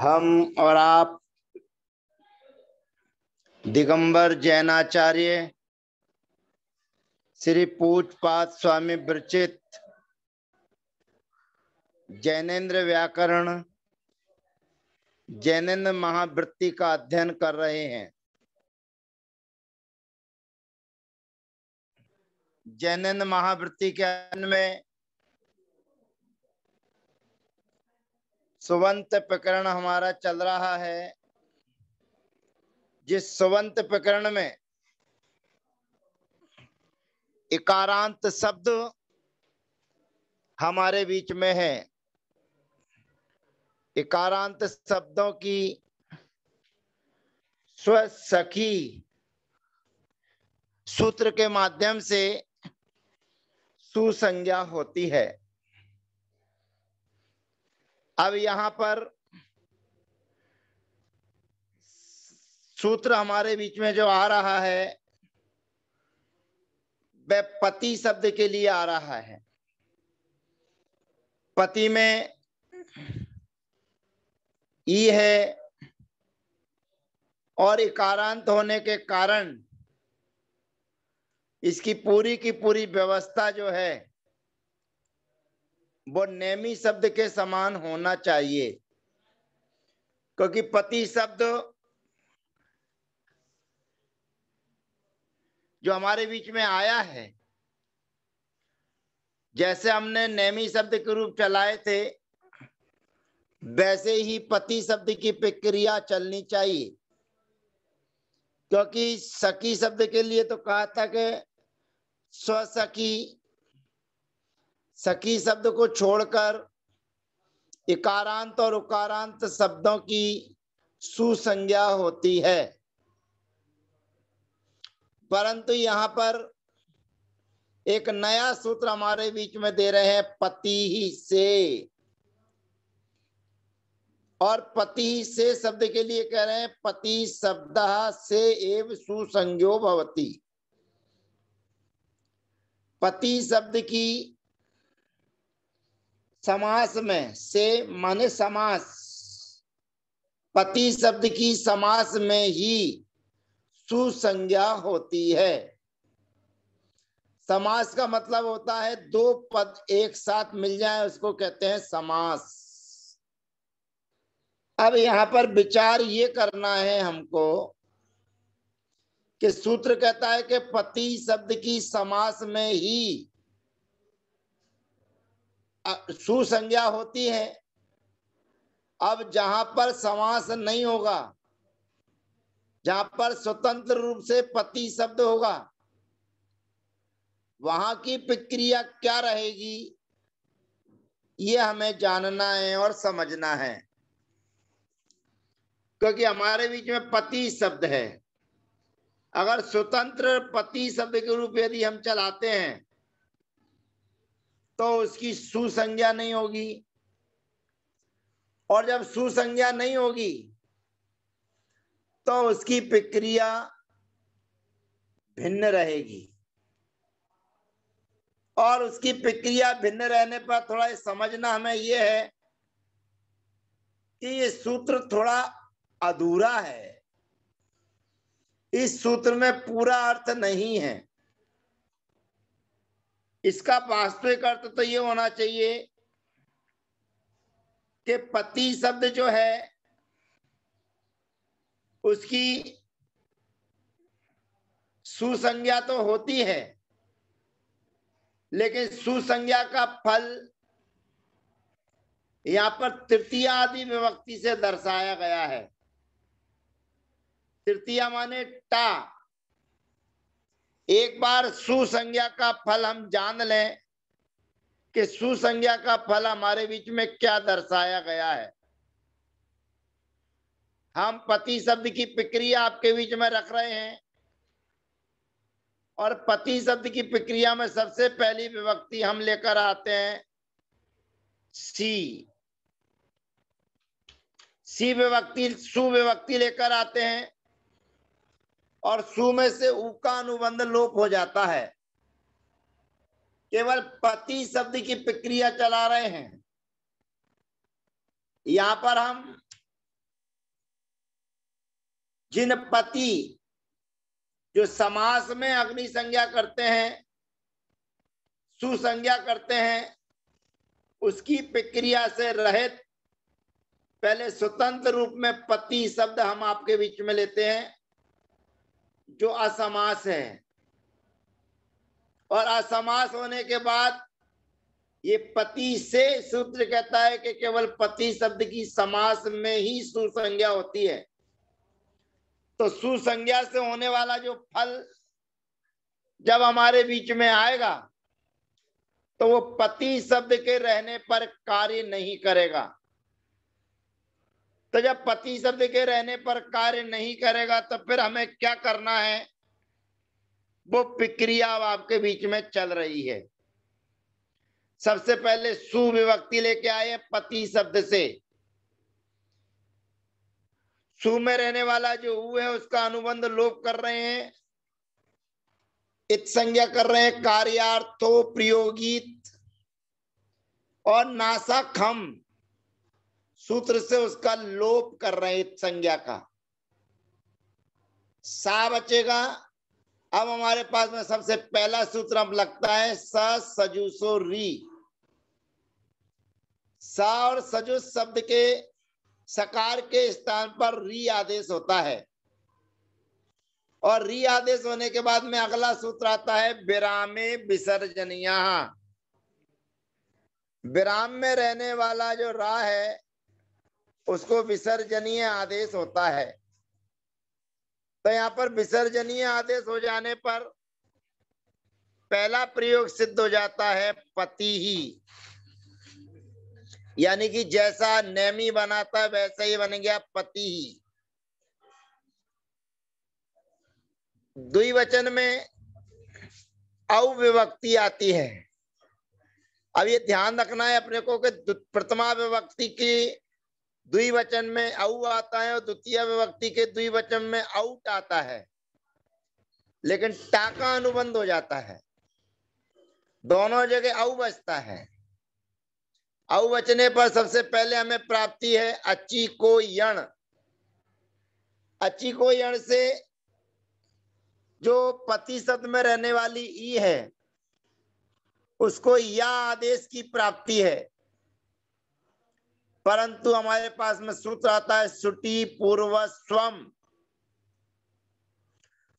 हम और आप दिगंबर जैनाचार्य श्री पूजपात स्वामी ब्रचित जैनेन्द्र व्याकरण जैनेन्द्र महावृत्ति का अध्ययन कर रहे हैं जैनेन्द्र महावृत्ति के अध्ययन में सुवंत प्रकरण हमारा चल रहा है जिस सुवंत प्रकरण में इकारांत शब्द हमारे बीच में है इकारांत शब्दों की सखी सूत्र के माध्यम से सुसंज्ञा होती है अब यहां पर सूत्र हमारे बीच में जो आ रहा है वह पति शब्द के लिए आ रहा है पति में ई है और इकारांत होने के कारण इसकी पूरी की पूरी व्यवस्था जो है वो नेमी शब्द के समान होना चाहिए क्योंकि पति शब्द जो हमारे बीच में आया है जैसे हमने नेमी शब्द के रूप चलाए थे वैसे ही पति शब्द की प्रक्रिया चलनी चाहिए क्योंकि सखी शब्द के लिए तो कहा था कि स्वसखी सखी शब्द को छोड़कर इकारांत और उकारांत शब्दों की सुसंज्ञा होती है परंतु यहां पर एक नया सूत्र हमारे बीच में दे रहे हैं पति ही से और पति से शब्द के लिए कह रहे हैं पति शब्द से एव सुसंज्ञो भवती पति शब्द की समास में से माने समास पति शब्द की समास में ही सुसंज्ञा होती है समास का मतलब होता है दो पद एक साथ मिल जाए उसको कहते हैं समास अब यहां पर विचार ये करना है हमको कि सूत्र कहता है कि पति शब्द की समास में ही सुसंज्ञा होती है अब जहां पर समास नहीं होगा जहां पर स्वतंत्र रूप से पति शब्द होगा वहां की प्रक्रिया क्या रहेगी ये हमें जानना है और समझना है क्योंकि हमारे बीच में पति शब्द है अगर स्वतंत्र पति शब्द के रूप यदि हम चलाते हैं तो उसकी सुसंज्ञा नहीं होगी और जब सुसंज्ञा नहीं होगी तो उसकी प्रक्रिया भिन्न रहेगी और उसकी प्रक्रिया भिन्न रहने पर थोड़ा समझना हमें यह है कि ये सूत्र थोड़ा अधूरा है इस सूत्र में पूरा अर्थ नहीं है इसका वास्तविक अर्थ तो ये होना चाहिए कि पति शब्द जो है उसकी सुसंज्ञा तो होती है लेकिन सुसंज्ञा का फल यहाँ पर तृतीय आदि विभक्ति से दर्शाया गया है तृतीया माने टा एक बार सुसंज्ञा का फल हम जान लें कि सुसंज्ञा का फल हमारे बीच में क्या दर्शाया गया है हम पति शब्द की प्रक्रिया आपके बीच में रख रहे हैं और पति शब्द की प्रक्रिया में सबसे पहली विभक्ति हम लेकर आते हैं सी सी विभक्ति सुविभक्ति लेकर आते हैं और सु में से उ का अनुबंध लोप हो जाता है केवल पति शब्द की प्रक्रिया चला रहे हैं यहां पर हम जिन पति जो समास में अग्नि संज्ञा करते हैं सुसंज्ञा करते हैं उसकी प्रक्रिया से रहित पहले स्वतंत्र रूप में पति शब्द हम आपके बीच में लेते हैं जो असमास है और असमास होने के बाद ये पति से सूत्र कहता है कि केवल पति शब्द की समास में ही सुसंज्ञा होती है तो सुसंज्ञा से होने वाला जो फल जब हमारे बीच में आएगा तो वो पति शब्द के रहने पर कार्य नहीं करेगा तो जब पति शब्द के रहने पर कार्य नहीं करेगा तो फिर हमें क्या करना है वो प्रक्रिया आपके बीच में चल रही है सबसे पहले सुविभक्ति लेके आए पति शब्द से सु में रहने वाला जो हु है उसका अनुबंध लोप कर रहे हैं इत संज्ञा कर रहे हैं कार्यार्थो प्रयोगित और नासा खम सूत्र से उसका लोप कर रहे संज्ञा का सा बचेगा अब हमारे पास में सबसे पहला सूत्र अब लगता है स सजुसो री सा और सजुस शब्द के सकार के स्थान पर री आदेश होता है और री आदेश होने के बाद में अगला सूत्र आता है विरामे विसर्जनिया विराम में रहने वाला जो रा है उसको विसर्जनीय आदेश होता है तो यहाँ पर विसर्जनीय आदेश हो जाने पर पहला प्रयोग सिद्ध हो जाता है पति ही यानी कि जैसा नेमी बनाता है वैसा ही बन गया पति ही द्विवचन में अविभक्ति आती है अब ये ध्यान रखना है अपने को कि प्रथमा विभक्ति की द्विवचन में औ आता है और द्वितीय विभक्ति के द्विवचन में आउट आता है लेकिन टाका अनुबंध हो जाता है दोनों जगह औ बचता है औ बचने पर सबसे पहले हमें प्राप्ति है अची को यण अची को यण से जो प्रतिशत में रहने वाली ई है उसको या आदेश की प्राप्ति है परंतु हमारे पास में सूत्र आता है सुटी पूर्व स्वम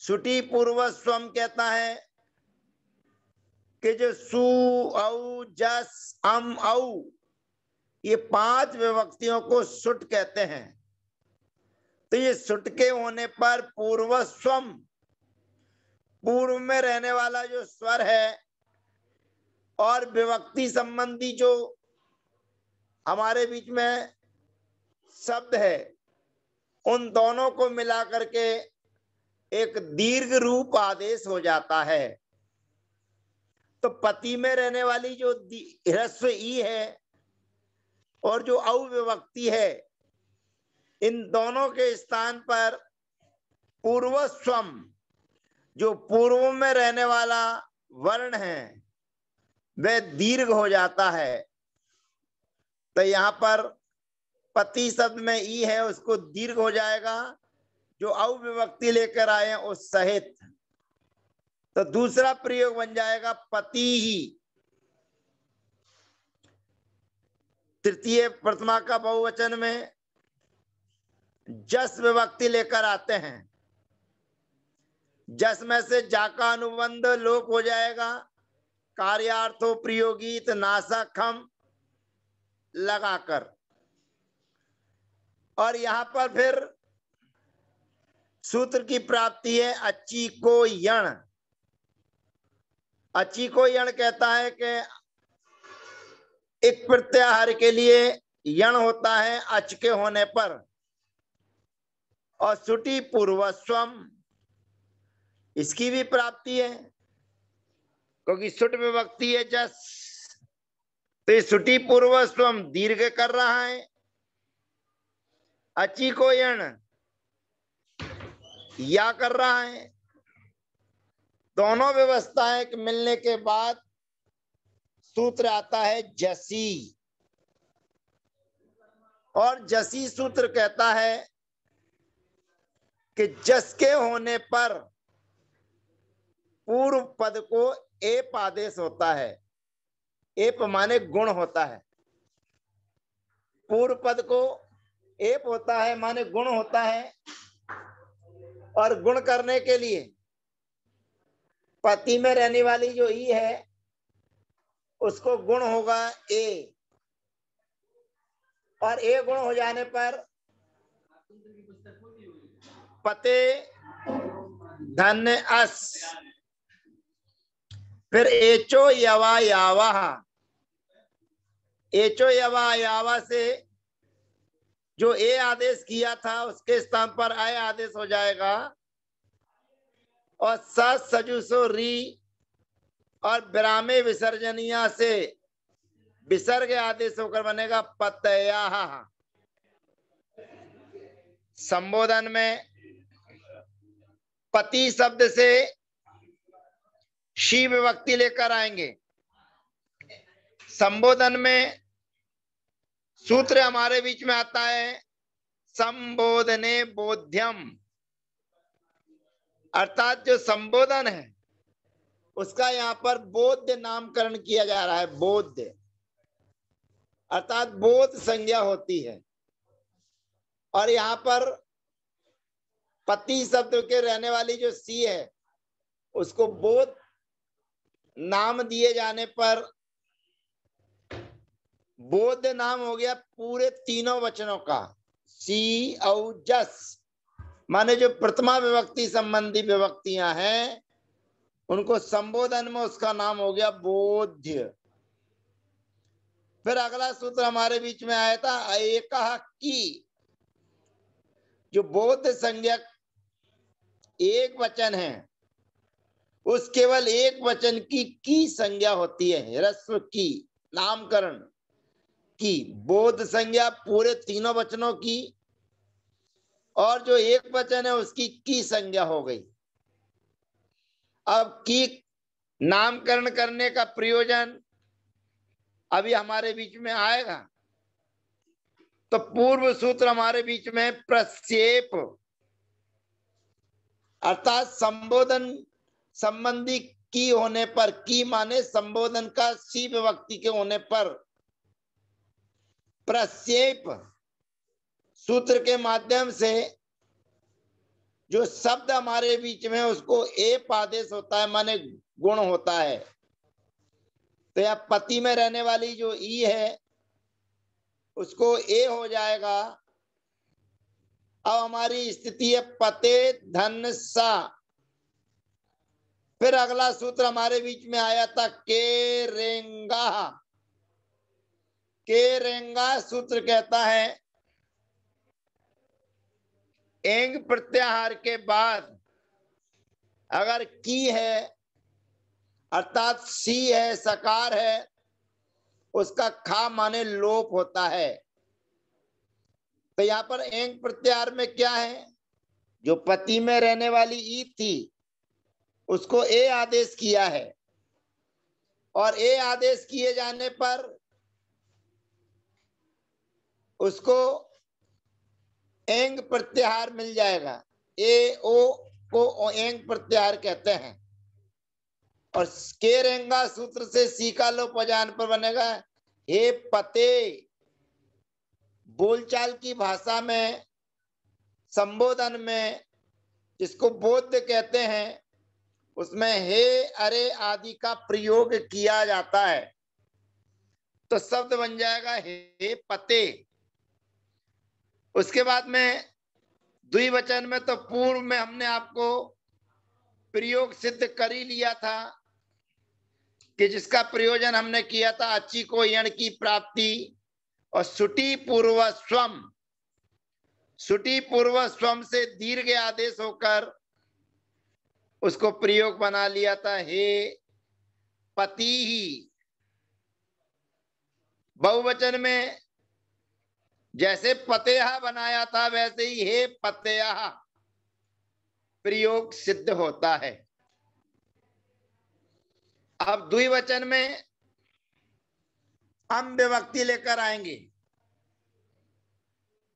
सुटी पूर्व स्वम कहता है कि जो सु औ जस अम औ ये पांच विभक्तियों को सुट कहते हैं तो ये सुट के होने पर पूर्व स्वम पूर्व में रहने वाला जो स्वर है और विभक्ति संबंधी जो हमारे बीच में शब्द है उन दोनों को मिला करके एक दीर्घ रूप आदेश हो जाता है तो पति में रहने वाली जो ह्रस्व ई है और जो अव्यवक्ति है इन दोनों के स्थान पर पूर्व स्वम जो पूर्व में रहने वाला वर्ण है वह दीर्घ हो जाता है तो यहाँ पर पति शब्द में ई है उसको दीर्घ हो जाएगा जो अव्यवक्ति लेकर आए हैं उस सहित तो दूसरा प्रयोग बन जाएगा पति ही तृतीय प्रतिमा का बहुवचन में जस विभक्ति लेकर आते हैं जस में से जाका अनुबंध लोप हो जाएगा कार्यार्थो प्रयोगित नासा खम लगाकर और यहां पर फिर सूत्र की प्राप्ति है अची को यण अची को यण कहता है कि एक प्रत्याहार के लिए यण होता है अच के होने पर और सुटी पूर्वस्वम इसकी भी प्राप्ति है क्योंकि सुट विभक्ति है जस तो ये सुटी पूर्व स्वम दीर्घ कर रहा है अची को यण या कर रहा है दोनों व्यवस्थाएं मिलने के बाद सूत्र आता है जसी और जसी सूत्र कहता है कि जस के होने पर पूर्व पद को एप आदेश होता है एप माने गुण होता है पूर्व पद को एप होता है माने गुण होता है और गुण करने के लिए पति में रहने वाली जो ई है उसको गुण होगा ए और ए गुण हो जाने पर पते धन्य अस फिर एचो यवा यावा एचो यवा यावा से जो ए आदेश किया था उसके स्थान पर आय आदेश हो जाएगा और सस सजुसो री और ब्राह्मे विसर्जनिया से विसर्ग आदेश होकर बनेगा पतया संबोधन में पति शब्द से शिव विभक्ति लेकर आएंगे संबोधन में सूत्र हमारे बीच में आता है संबोधने बोध्यम अर्थात जो संबोधन है उसका यहाँ पर बोध नामकरण किया जा रहा है बोध अर्थात बोध संज्ञा होती है और यहाँ पर पति शब्द के रहने वाली जो सी है उसको बोध नाम दिए जाने पर बोध नाम हो गया पूरे तीनों वचनों का सी औ जस माने जो प्रथमा विभक्ति संबंधी विभक्तियां हैं उनको संबोधन में उसका नाम हो गया बोध्य फिर अगला सूत्र हमारे बीच में आया था एक की जो बोध संज्ञक एक वचन है उस केवल एक वचन की की संज्ञा होती है रस्व की नामकरण की बोध संज्ञा पूरे तीनों वचनों की और जो एक वचन है उसकी की संज्ञा हो गई अब की नामकरण करने का प्रयोजन अभी हमारे बीच में आएगा तो पूर्व सूत्र हमारे बीच में प्रक्षेप अर्थात संबोधन संबंधी की होने पर की माने संबोधन का सी विभक्ति के होने पर प्रक्षेप सूत्र के माध्यम से जो शब्द हमारे बीच में उसको एप आदेश होता है माने गुण होता है तो या पति में रहने वाली जो ई है उसको ए हो जाएगा अब हमारी स्थिति है पते धन सा फिर अगला सूत्र हमारे बीच में आया था के रेंगा के रेंगा सूत्र कहता है एंग प्रत्याहार के बाद अगर की है अर्थात सी है सकार है उसका खा माने लोप होता है तो यहां पर एंग प्रत्याहार में क्या है जो पति में रहने वाली ई थी उसको ए आदेश किया है और ए आदेश किए जाने पर उसको एंग प्रत्याहार मिल जाएगा ए ओ को एंग प्रत्याहार कहते हैं और के रेंगा सूत्र से सीका लोप अजान पर बनेगा हे पते बोलचाल की भाषा में संबोधन में जिसको बोध कहते हैं उसमें हे अरे आदि का प्रयोग किया जाता है तो शब्द बन जाएगा हे पते उसके बाद में द्विवचन में तो पूर्व में हमने आपको प्रयोग सिद्ध कर ही लिया था कि जिसका प्रयोजन हमने किया था अच्छी को यण की प्राप्ति और सुटी पूर्व स्वम सुटी पूर्व स्वम से दीर्घ आदेश होकर उसको प्रयोग बना लिया था हे पति ही बहुवचन में जैसे पतेहा बनाया था वैसे ही हे पतेहा प्रयोग सिद्ध होता है अब द्विवचन में हम विभक्ति लेकर आएंगे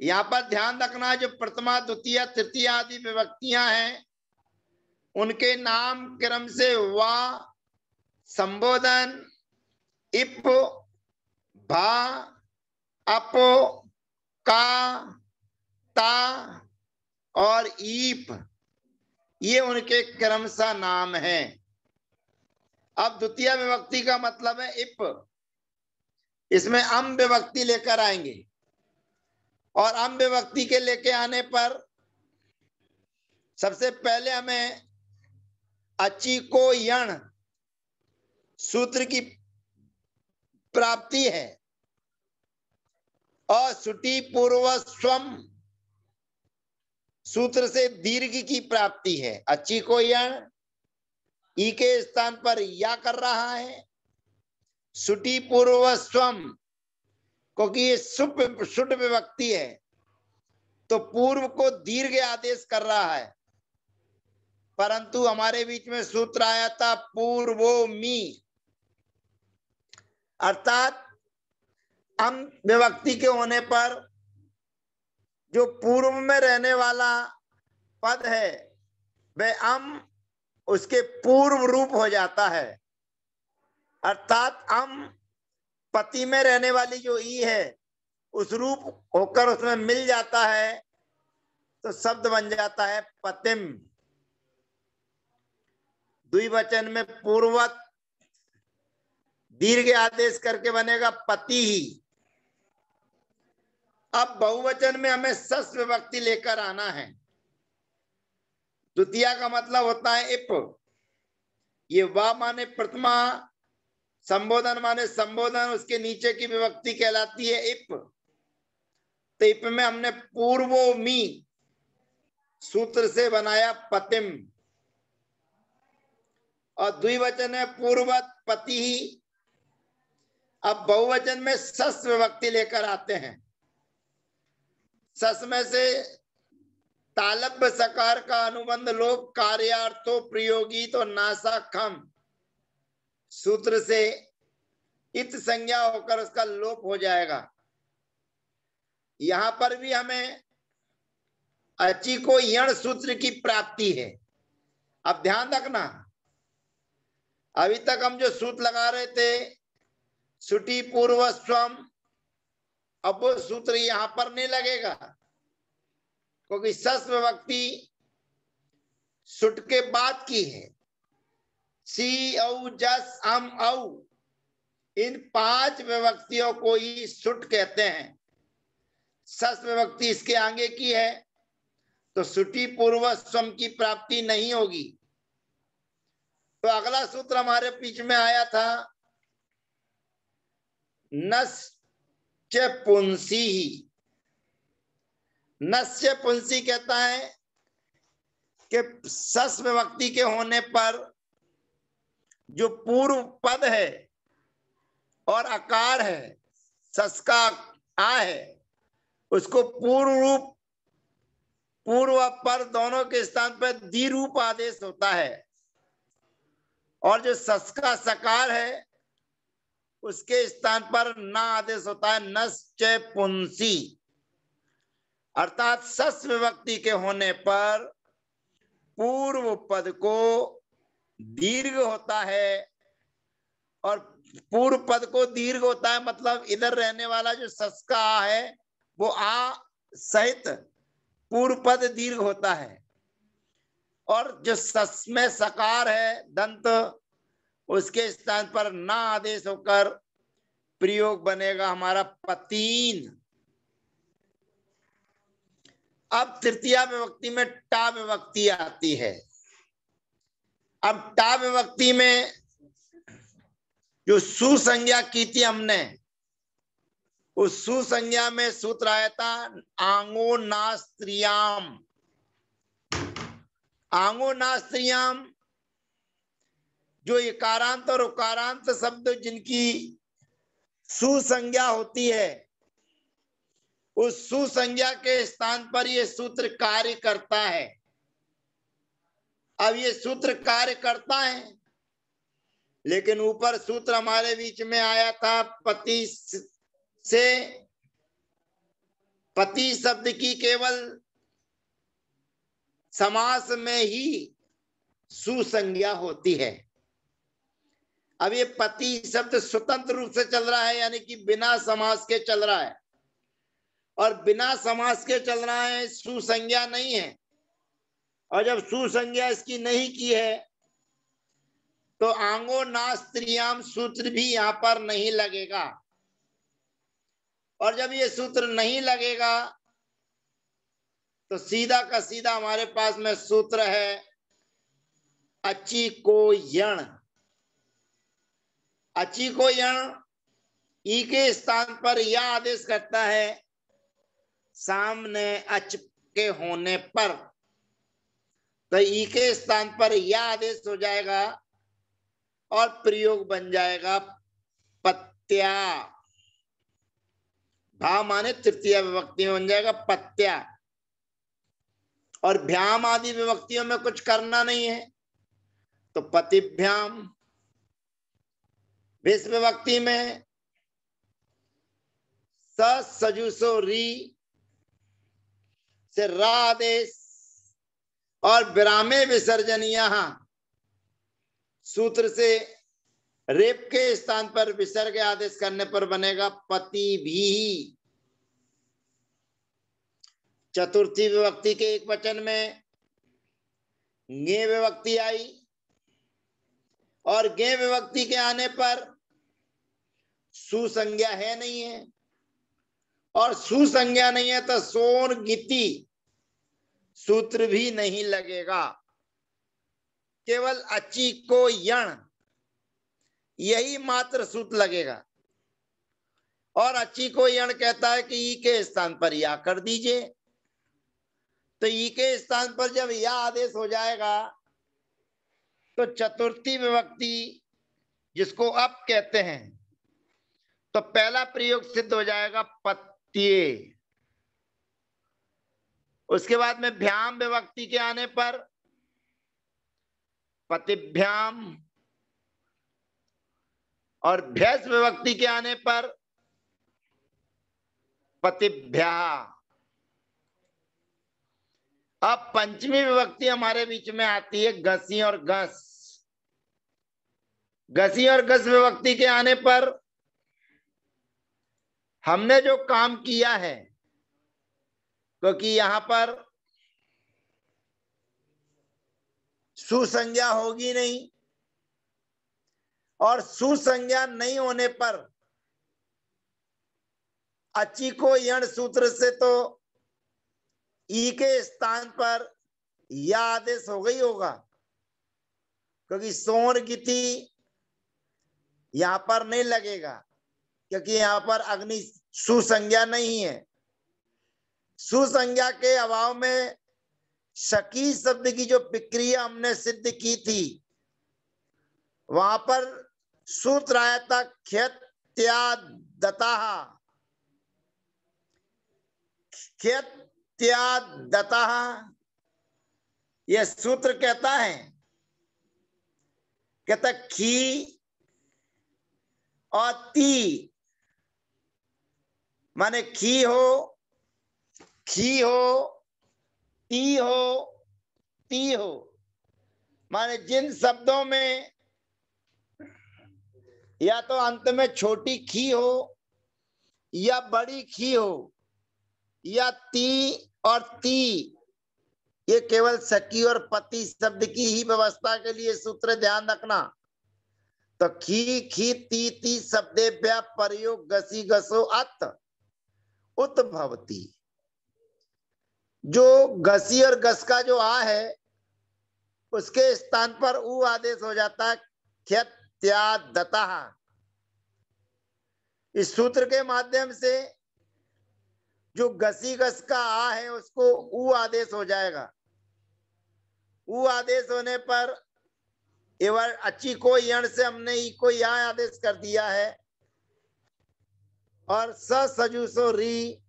यहां पर ध्यान रखना जो प्रथमा द्वितीय तृतीय आदि विभक्तियां हैं उनके नाम क्रम से वा संबोधन इप भा अपो का ता और ईप ये उनके क्रमशः नाम है अब द्वितीय विभक्ति का मतलब है इप इसमें अम विभक्ति लेकर आएंगे और अम विभक्ति के लेके आने पर सबसे पहले हमें अची को यण सूत्र की प्राप्ति है असुटी पूर्व स्वम सूत्र से दीर्घ की प्राप्ति है अच्छी को यण ई के स्थान पर या कर रहा है सुटी पूर्व स्वम क्योंकि ये सुप सुट विभक्ति है तो पूर्व को दीर्घ आदेश कर रहा है परंतु हमारे बीच में सूत्र आया था पूर्वो मी अर्थात हम विभक्ति के होने पर जो पूर्व में रहने वाला पद है वह अम उसके पूर्व रूप हो जाता है अर्थात अम पति में रहने वाली जो ई है उस रूप होकर उसमें मिल जाता है तो शब्द बन जाता है पतिम द्विवचन में पूर्वत दीर्घ आदेश करके बनेगा पति ही अब बहुवचन में हमें सस विभक्ति लेकर आना है द्वितीय का मतलब होता है इप ये वा माने प्रथमा संबोधन माने संबोधन उसके नीचे की विभक्ति कहलाती है इप तो इप में हमने पूर्वो मी सूत्र से बनाया पतिम और द्विवचन है पूर्वत पति ही अब बहुवचन में सस विभक्ति लेकर आते हैं सस में से तालब सकार का अनुबंध लोप कार्यार्थो प्रयोगी तो नासा खम सूत्र से इत संज्ञा होकर उसका लोप हो जाएगा यहां पर भी हमें अची को यण सूत्र की प्राप्ति है अब ध्यान रखना अभी तक हम जो सूत्र लगा रहे थे सुटी पूर्व स्वम अब वो सूत्र यहां पर नहीं लगेगा क्योंकि सस्व वक्ति सुट के बाद की है सी औ जस अम औ इन पांच विभक्तियों को ही सुट कहते हैं सस विभक्ति इसके आगे की है तो सुटी पूर्व स्वम की प्राप्ति नहीं होगी तो अगला सूत्र हमारे पीछे में आया था नस च पुंसी नस्य पुंसी कहता है कि सस व्यक्ति के होने पर जो पूर्व पद है और आकार है सस का आ है उसको पूर्व रूप पूर्व पर दोनों के स्थान पर दी रूप आदेश होता है और जो सस का सकार है उसके स्थान पर न आदेश होता है नश्च पुंसी अर्थात सस विभक्ति के होने पर पूर्व पद को दीर्घ होता है और पूर्व पद को दीर्घ होता है मतलब इधर रहने वाला जो सस का आ है वो आ सहित पूर्व पद दीर्घ होता है और जो सस में सकार है दंत उसके स्थान पर ना आदेश होकर प्रयोग बनेगा हमारा पतीन अब तृतीया विभक्ति में टा विभक्ति आती है अब टा विभक्ति में जो सुसंज्ञा की थी हमने उस सुसंज्ञा में सूत्र आया था आंगो नास्त्रियाम आंगो नास्त्रियाम जो इकारांत और उकारांत शब्द जिनकी सुसंज्ञा होती है उस सुसंज्ञा के स्थान पर यह सूत्र कार्य करता है अब ये सूत्र कार्य करता है लेकिन ऊपर सूत्र हमारे बीच में आया था पति से पति शब्द की केवल समास में ही सुसंज्ञा होती है अब ये पति शब्द स्वतंत्र रूप से चल रहा है यानी कि बिना समास के चल रहा है और बिना समास के चल रहा है सुसंज्ञा नहीं है और जब सुसंज्ञा इसकी नहीं की है तो आंगो ना स्त्रियाम सूत्र भी यहां पर नहीं लगेगा और जब ये सूत्र नहीं लगेगा तो सीधा का सीधा हमारे पास में सूत्र है अची को यण अची को यहां ई के स्थान पर यह आदेश करता है सामने अच के होने पर तो ई के स्थान पर यह आदेश हो जाएगा और प्रयोग बन जाएगा पत्या भा माने तृतीय विभक्ति में बन जाएगा पत्या और भ्याम आदि विभक्तियों में कुछ करना नहीं है तो पतिभ्याम विश्व भक्ति में सजुसो री से रादेश और विरामे विसर्जन यहां सूत्र से रेप के स्थान पर विसर्ग आदेश करने पर बनेगा पति भी चतुर्थी विभक्ति के एक वचन में गे विभक्ति आई और गे विभक्ति के आने पर सुसंज्ञा है नहीं है और सुसंज्ञा नहीं है तो सोन गीति सूत्र भी नहीं लगेगा केवल अची को यण यही मात्र सूत्र लगेगा और अच्छी को यण कहता है कि ई के स्थान पर या कर दीजिए तो ई के स्थान पर जब या आदेश हो जाएगा तो चतुर्थी विभक्ति जिसको अप कहते हैं तो पहला प्रयोग सिद्ध हो जाएगा पत्ये उसके बाद में भ्याम विभक्ति के आने पर पतिभ्याम और भैस विभक्ति के आने पर पतिभ्या अब पंचमी विभक्ति हमारे बीच में आती है घसी और घस घसी और घस विभक्ति के आने पर हमने जो काम किया है क्योंकि यहां पर सुसंज्ञा होगी नहीं और सुसंज्ञा नहीं होने पर अची को यण सूत्र से तो ई के स्थान पर यह आदेश हो गई होगा क्योंकि सोन गिति यहां पर नहीं लगेगा क्योंकि यहाँ पर अग्नि सुसंज्ञा नहीं है सुसंज्ञा के अभाव में शकी शब्द की जो प्रक्रिया हमने सिद्ध की थी वहां पर सूत्र आया था खेत्यादता खेत्यादता यह सूत्र कहता है कहता खी और ती माने खी हो खी हो ती हो ती हो माने जिन शब्दों में या तो अंत में छोटी खी हो या बड़ी खी हो या ती और ती ये केवल सकी और पति शब्द की ही व्यवस्था के लिए सूत्र ध्यान रखना तो खी खी ती ती शब्दे व्या प्रयोग गसी गसो अत उत्भवती जो गसी और गस का जो आ है उसके स्थान पर ऊ आदेश हो जाता है इस सूत्र के माध्यम से जो गसी गस का आ है उसको ऊ आदेश हो जाएगा ऊ आदेश होने पर एवं अच्छी को यण से हमने ई को या आदेश कर दिया है और सजूसो री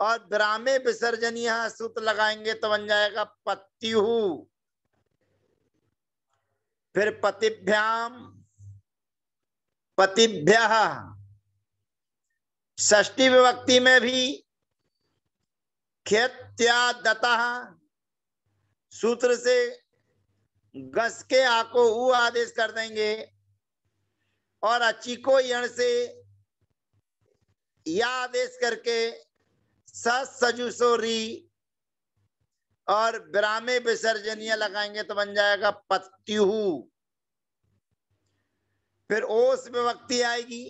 और ब्रामे विसर्जन यहां सूत लगाएंगे तो बन जाएगा पत्यु फिर पतिभ्याम पतिभ्य ष्टी विभक्ति में भी खेत्यादता सूत्र से गस के आको आदेश कर देंगे और अचीको यण से या आदेश करके सजुसोरी और ब्रामे विसर्जनिया लगाएंगे तो बन जाएगा पत्यु फिर ओस विभक्ति आएगी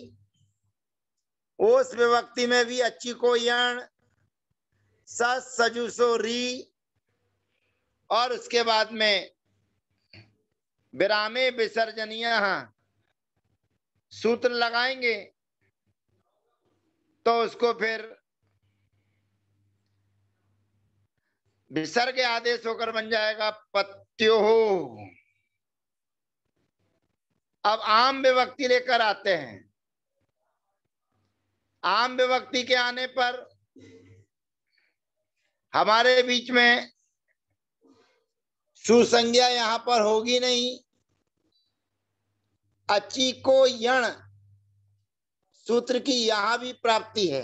ओस विभक्ति में भी अच्छी को यण सजुसो री और उसके बाद में विरामे विसर्जनिया हाँ, सूत्र लगाएंगे तो उसको फिर विसर्ग आदेश होकर बन जाएगा पत्यो अब आम विभक्ति लेकर आते हैं आम विभक्ति के आने पर हमारे बीच में सुसंज्ञा यहां पर होगी नहीं अची को यण सूत्र की यहां भी प्राप्ति है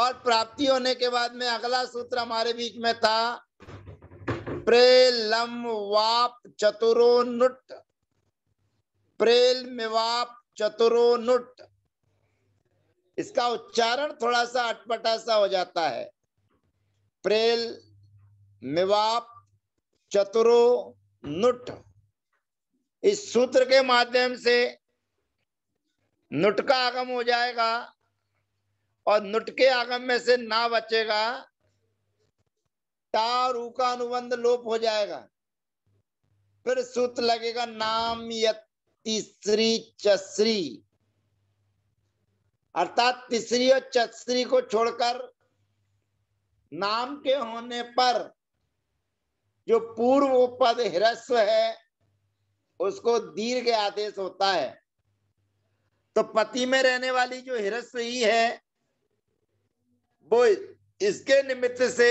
और प्राप्ति होने के बाद में अगला सूत्र हमारे बीच में था प्रेलम वाप चतुरो नुट प्रेल मिवाप चतुरो नुट इसका उच्चारण थोड़ा सा अटपटा सा हो जाता है प्रेल मिवाप चतुरो नुट इस सूत्र के माध्यम से नुट का आगम हो जाएगा और नुट के आगम में से ना बचेगा तारू ऊ का अनुबंध लोप हो जाएगा फिर सूत लगेगा नाम तीसरी चसरी अर्थात तीसरी और चसरी को छोड़कर नाम के होने पर जो पूर्व पद हृस्व है उसको दीर्घ आदेश होता है तो पति में रहने वाली जो हिरस ही है वो इसके निमित्त से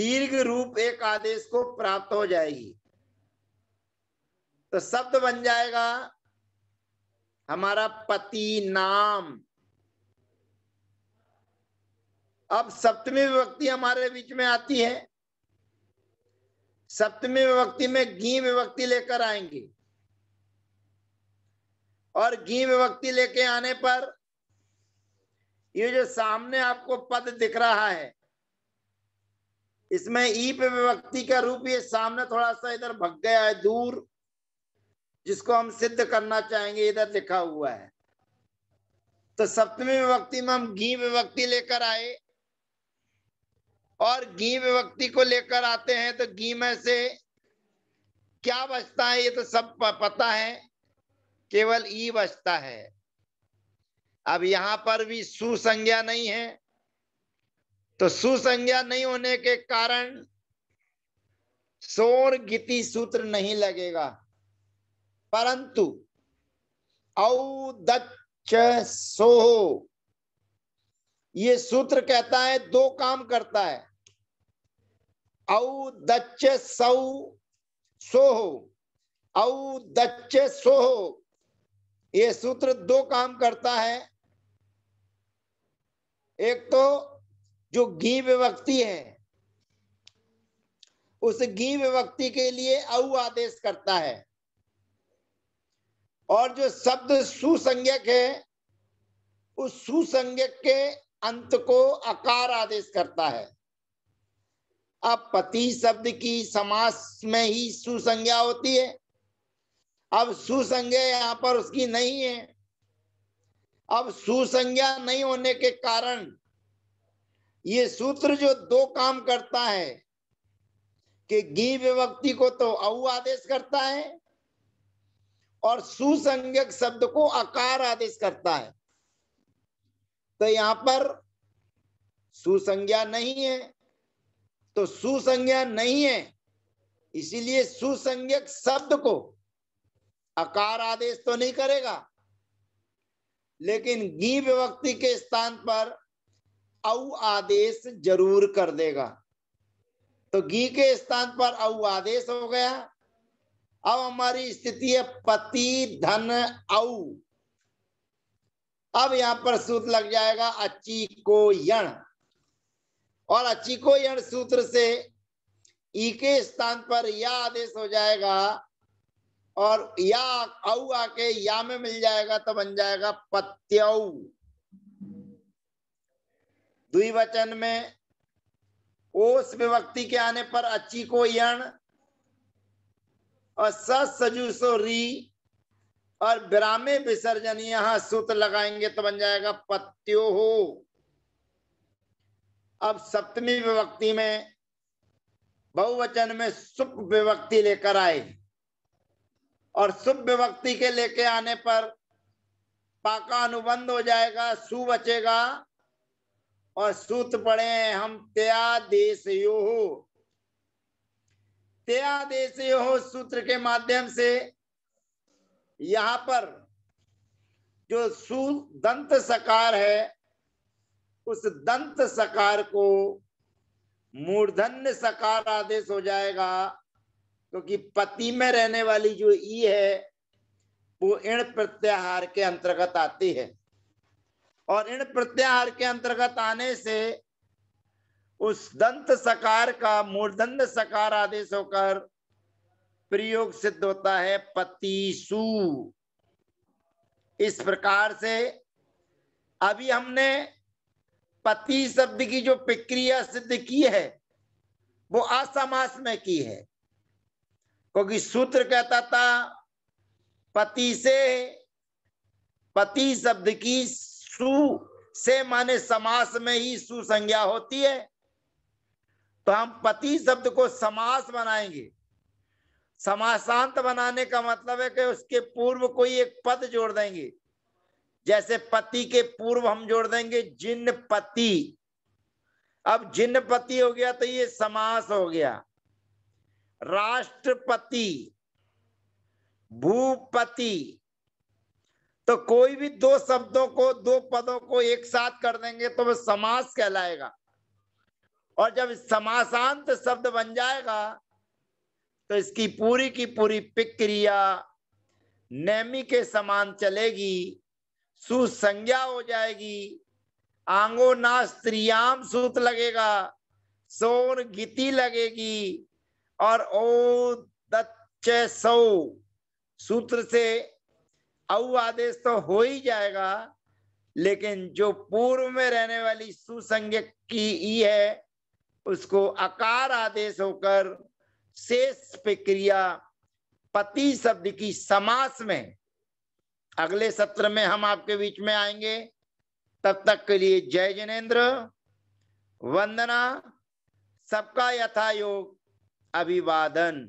दीर्घ रूप एक आदेश को प्राप्त हो जाएगी तो शब्द बन जाएगा हमारा पति नाम अब सप्तमी विभक्ति हमारे बीच में आती है सप्तमी विभक्ति में घी विभक्ति लेकर आएंगे और घी विभक्ति लेके आने पर ये जो सामने आपको पद दिख रहा है इसमें ई पे विभक्ति का रूप ये सामने थोड़ा सा इधर भग गया है दूर जिसको हम सिद्ध करना चाहेंगे इधर लिखा हुआ है तो सप्तमी विभक्ति में हम घी विभक्ति लेकर आए और घी विभक्ति को लेकर आते हैं तो घी में से क्या बचता है ये तो सब पता है केवल ई बचता है अब यहां पर भी सुसंज्ञा नहीं है तो सुसंज्ञा नहीं होने के कारण सोर गीति सूत्र नहीं लगेगा परंतु औदच सोहो ये सूत्र कहता है दो काम करता है औदच सौ सोहो औदच सोहो ये सूत्र दो काम करता है एक तो जो घी विभक्ति है उस घी विभक्ति के लिए औ आदेश करता है और जो शब्द सुसंज्ञक है उस सुसंज्ञक के अंत को आकार आदेश करता है अब पति शब्द की समास में ही सुसंज्ञा होती है अब सुसंज्ञा यहाँ पर उसकी नहीं है अब सुसंज्ञा नहीं होने के कारण ये सूत्र जो दो काम करता है कि गी विभक्ति को तो अउ आदेश करता है और सुसंज्ञक शब्द को आकार आदेश करता है तो यहां पर सुसंज्ञा नहीं है तो सुसंज्ञा नहीं है इसीलिए सुसंज्ञक शब्द को अकार आदेश तो नहीं करेगा लेकिन गी विभक्ति के स्थान पर औ आदेश जरूर कर देगा तो गी के स्थान पर औ आदेश हो गया अब हमारी स्थिति है पति धन औ अब यहां पर सूत्र लग जाएगा अच्छी को यण और अच्छी को यण सूत्र से ई के स्थान पर यह आदेश हो जाएगा और या औ आके या में मिल जाएगा तो बन जाएगा पत्यऊ द्विवचन में ओस विभक्ति के आने पर अच्छी को यण और सजू सो री और ब्रामे विसर्जन यहां सूत लगाएंगे तो बन जाएगा पत्यो हो अब सप्तमी विभक्ति में बहुवचन में सुप विभक्ति लेकर आए और शुभ विभक्ति के लेके आने पर पाका अनुबंध हो जाएगा सु बचेगा और सूत पड़े हम त्या देश यो त्या देश यो सूत्र के माध्यम से यहां पर जो सु दंत सकार है उस दंत सकार को मूर्धन्य सकार आदेश हो जाएगा क्योंकि पति में रहने वाली जो ई है वो इण प्रत्याहार के अंतर्गत आती है और इण प्रत्याहार के अंतर्गत आने से उस दंत सकार का मूर्धन्य सकार आदेश होकर प्रयोग सिद्ध होता है पतिसु इस प्रकार से अभी हमने पति शब्द की जो प्रक्रिया सिद्ध की है वो आसामास में की है क्योंकि सूत्र कहता था पति से पति शब्द की सु से माने समास में ही सुसंज्ञा होती है तो हम पति शब्द को समास बनाएंगे समासांत बनाने का मतलब है कि उसके पूर्व कोई एक पद जोड़ देंगे जैसे पति के पूर्व हम जोड़ देंगे जिन पति अब जिन पति हो गया तो ये समास हो गया राष्ट्रपति भूपति तो कोई भी दो शब्दों को दो पदों को एक साथ कर देंगे तो वह समास कहलाएगा और जब समासांत शब्द बन जाएगा तो इसकी पूरी की पूरी प्रक्रिया नेमी के समान चलेगी सुसंज्ञा हो जाएगी आंगो ना स्त्रियाम सूत लगेगा सोन गीति लगेगी और ओ दौ सूत्र से औ आदेश तो हो ही जाएगा लेकिन जो पूर्व में रहने वाली सुसंज्ञक की ई है उसको अकार आदेश होकर शेष प्रक्रिया पति शब्द की समास में अगले सत्र में हम आपके बीच में आएंगे तब तक के लिए जय जिनेन्द्र वंदना सबका यथा योग अभिवादन